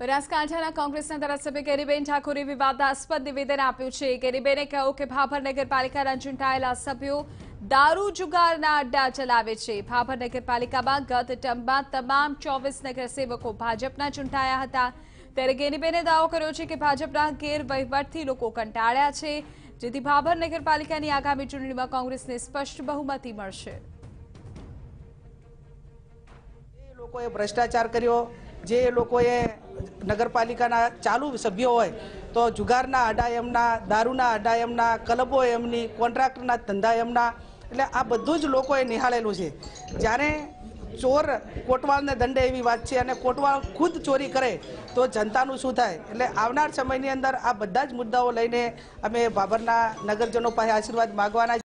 પરસ્કાંઠાના કોંગ્રેસના તરફથી કેરીબેન ઠાકોરી વિવાદાસ્પદ વિવેદન આપ્યું છે કેરીબેને કહ્યું કે ભાબર નગરપાલિકા રંજિન ઠાએલા સભ્યો दारू જુગારના અડડા ચલાવે છે ભાબર નગરપાલિકામાં गत ટંબા તમામ 24 નગર સેવકો ભાજપના ચૂંટણીયા હતા તેરીબેને દાવો કર્યો છે કે ભાજપના કેર વૈવટથી લોકો કંટાળ્યા છે જેથી ભાબર નગરપાલિકાની આગામી ચૂંટણીમાં કોંગ્રેસને સ્પષ્ટ બહુમતી મળશે એ લોકોએ ભ્રષ્ટાચાર કર્યો જે લોકોએ નગરપાલિકાના ચાલુ સભ્યો હોય તો જુગારના આડા એમના દારૂના આડા એમના ક્લબો એમની કોન્ટ્રાક્ટના ધંધા એમના એટલે આ બધું જ લોકોએ નિહાળેલું છે જ્યારે ચોર કોટવાળને દંડે એવી વાત છે અને કોટવાળ ખુદ ચોરી કરે તો જનતાનું શું થાય એટલે આવનાર સમયની અંદર આ બધા જ મુદ્દાઓ લઈને અમે બાબરના નગરજનો પાસે આશીર્વાદ માગવાના